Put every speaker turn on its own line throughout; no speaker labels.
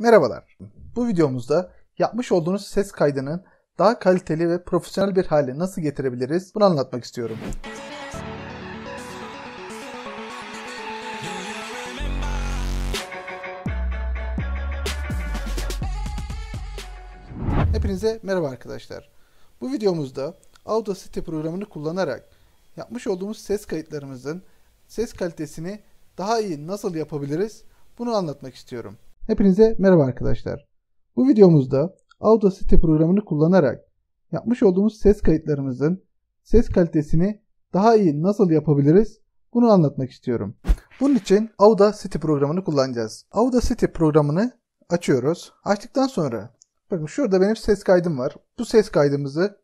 Merhabalar. Bu videomuzda yapmış olduğunuz ses kaydının daha kaliteli ve profesyonel bir hale nasıl getirebiliriz bunu anlatmak istiyorum. Hepinize merhaba arkadaşlar. Bu videomuzda Audacity programını kullanarak yapmış olduğumuz ses kayıtlarımızın ses kalitesini daha iyi nasıl yapabiliriz bunu anlatmak istiyorum. Hepinize merhaba arkadaşlar. Bu videomuzda Audacity programını kullanarak yapmış olduğumuz ses kayıtlarımızın ses kalitesini daha iyi nasıl yapabiliriz bunu anlatmak istiyorum. Bunun için Audacity programını kullanacağız. Audacity programını açıyoruz. Açtıktan sonra bakın şurada benim ses kaydım var. Bu ses kaydımızı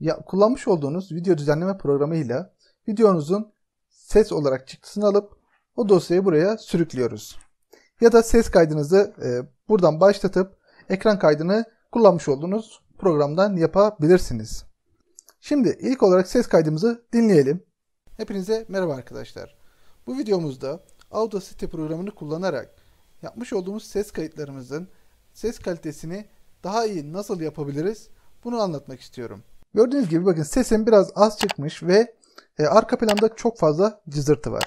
ya, kullanmış olduğunuz video düzenleme programıyla videonuzun ses olarak çıktısını alıp o dosyayı buraya sürüklüyoruz ya da ses kaydınızı e, buradan başlatıp ekran kaydını kullanmış olduğunuz programdan yapabilirsiniz. Şimdi ilk olarak ses kaydımızı dinleyelim. Hepinize merhaba arkadaşlar. Bu videomuzda Audacity programını kullanarak yapmış olduğumuz ses kayıtlarımızın ses kalitesini daha iyi nasıl yapabiliriz bunu anlatmak istiyorum. Gördüğünüz gibi bakın sesim biraz az çıkmış ve e, arka planda çok fazla cızırtı var.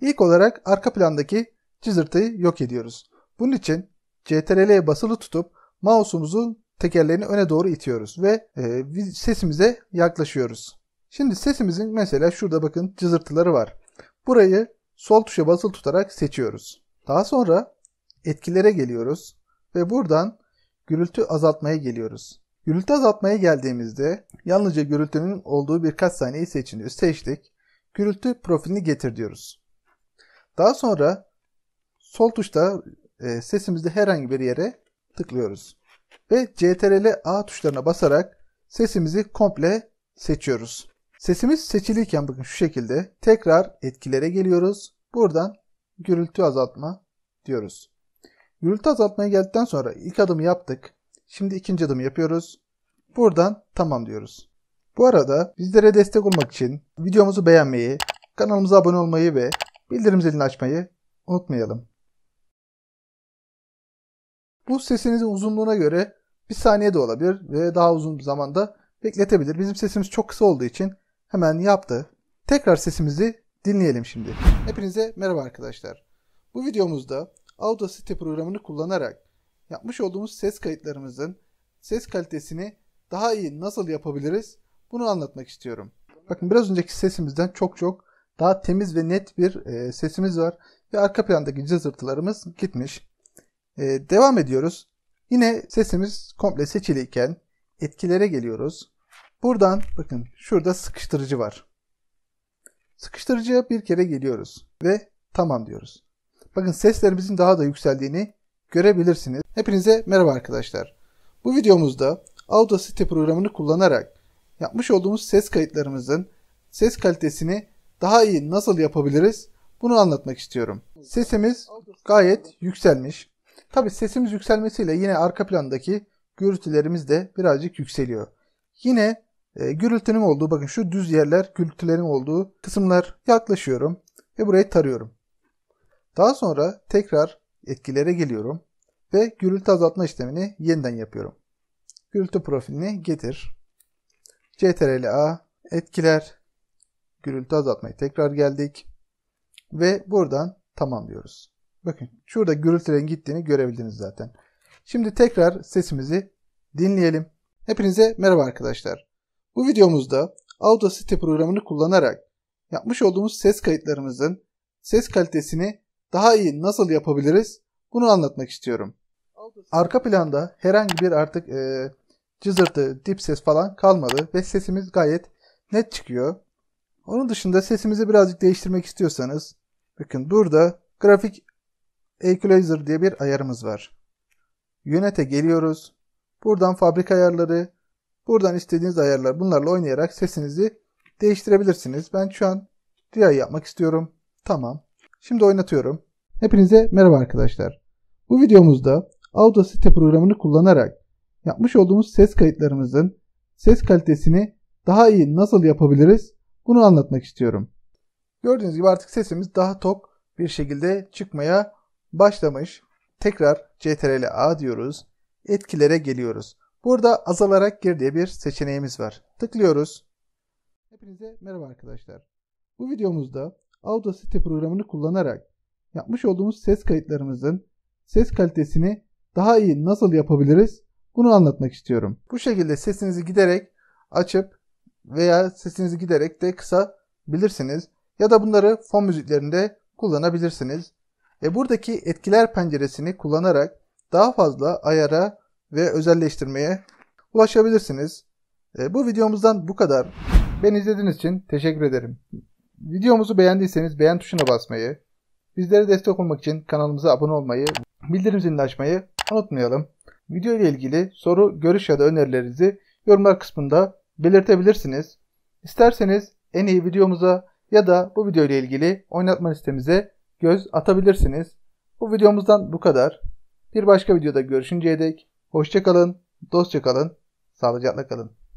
İlk olarak arka plandaki cızırtıyı yok ediyoruz. Bunun için CTRL'ye basılı tutup mouse'umuzun tekerlerini öne doğru itiyoruz ve e, sesimize yaklaşıyoruz. Şimdi sesimizin mesela şurada bakın cızırtıları var. Burayı sol tuşa basılı tutarak seçiyoruz. Daha sonra etkilere geliyoruz ve buradan gürültü azaltmaya geliyoruz. Gürültü azaltmaya geldiğimizde yalnızca gürültünün olduğu birkaç saniyeyi seçin Seçtik. Gürültü profilini getir diyoruz. Daha sonra sol tuşta e, sesimizde herhangi bir yere tıklıyoruz. Ve CTRL A tuşlarına basarak sesimizi komple seçiyoruz. Sesimiz seçiliyken bakın şu şekilde tekrar etkilere geliyoruz. Buradan gürültü azaltma diyoruz. Gürültü azaltmaya geldikten sonra ilk adımı yaptık. Şimdi ikinci adımı yapıyoruz. Buradan tamam diyoruz. Bu arada bizlere destek olmak için videomuzu beğenmeyi, kanalımıza abone olmayı ve bildirim zilini açmayı unutmayalım. Bu sesinizin uzunluğuna göre bir saniye de olabilir ve daha uzun bir zamanda bekletebilir. Bizim sesimiz çok kısa olduğu için hemen yaptı. Tekrar sesimizi dinleyelim şimdi. Hepinize merhaba arkadaşlar. Bu videomuzda Audacity programını kullanarak yapmış olduğumuz ses kayıtlarımızın ses kalitesini daha iyi nasıl yapabiliriz bunu anlatmak istiyorum. Bakın biraz önceki sesimizden çok çok daha temiz ve net bir e, sesimiz var ve arka plandaki cızırtılarımız gitmiş. Ee, devam ediyoruz. Yine sesimiz komple seçiliyken etkilere geliyoruz. Buradan bakın şurada sıkıştırıcı var. Sıkıştırıcıya bir kere geliyoruz ve tamam diyoruz. Bakın seslerimizin daha da yükseldiğini görebilirsiniz. Hepinize merhaba arkadaşlar. Bu videomuzda Audacity programını kullanarak yapmış olduğumuz ses kayıtlarımızın ses kalitesini daha iyi nasıl yapabiliriz bunu anlatmak istiyorum. Sesimiz gayet yükselmiş. Tabi sesimiz yükselmesiyle yine arka plandaki gürültülerimiz de birazcık yükseliyor. Yine e, gürültünün olduğu bakın şu düz yerler gürültülerin olduğu kısımlar yaklaşıyorum ve burayı tarıyorum. Daha sonra tekrar etkilere geliyorum ve gürültü azaltma işlemini yeniden yapıyorum. Gürültü profilini getir. CTRL A etkiler gürültü azaltmayı tekrar geldik ve buradan tamam diyoruz. Bakın şurada gürültülerin gittiğini görebildiniz zaten. Şimdi tekrar sesimizi dinleyelim. Hepinize merhaba arkadaşlar. Bu videomuzda Audacity programını kullanarak yapmış olduğumuz ses kayıtlarımızın ses kalitesini daha iyi nasıl yapabiliriz bunu anlatmak istiyorum. Arka planda herhangi bir artık e, cızırtı, dip ses falan kalmadı ve sesimiz gayet net çıkıyor. Onun dışında sesimizi birazcık değiştirmek istiyorsanız bakın burada grafik Equalizer diye bir ayarımız var. Yönete geliyoruz. Buradan fabrika ayarları, buradan istediğiniz ayarlar bunlarla oynayarak sesinizi değiştirebilirsiniz. Ben şu an DI yapmak istiyorum. Tamam. Şimdi oynatıyorum. Hepinize merhaba arkadaşlar. Bu videomuzda Audacity programını kullanarak yapmış olduğumuz ses kayıtlarımızın ses kalitesini daha iyi nasıl yapabiliriz bunu anlatmak istiyorum. Gördüğünüz gibi artık sesimiz daha tok bir şekilde çıkmaya başlamış. Tekrar CTRL A diyoruz. Etkilere geliyoruz. Burada azalarak gir diye bir seçeneğimiz var. Tıklıyoruz. Hepinize merhaba arkadaşlar. Bu videomuzda Audacity programını kullanarak yapmış olduğumuz ses kayıtlarımızın ses kalitesini daha iyi nasıl yapabiliriz bunu anlatmak istiyorum. Bu şekilde sesinizi giderek açıp veya sesinizi giderek de kısa bilirsiniz ya da bunları fon müziklerinde kullanabilirsiniz. Ve buradaki etkiler penceresini kullanarak daha fazla ayara ve özelleştirmeye ulaşabilirsiniz. Ee, bu videomuzdan bu kadar. Beni izlediğiniz için teşekkür ederim. Videomuzu beğendiyseniz beğen tuşuna basmayı, bizlere destek olmak için kanalımıza abone olmayı, bildirim zilini açmayı unutmayalım. Video ile ilgili soru, görüş ya da önerilerinizi yorumlar kısmında belirtebilirsiniz. İsterseniz en iyi videomuza ya da bu video ile ilgili oynatma listemize göz atabilirsiniz. Bu videomuzdan bu kadar. Bir başka videoda görüşünceye dek hoşçakalın, dostça kalın, sağlıcakla kalın.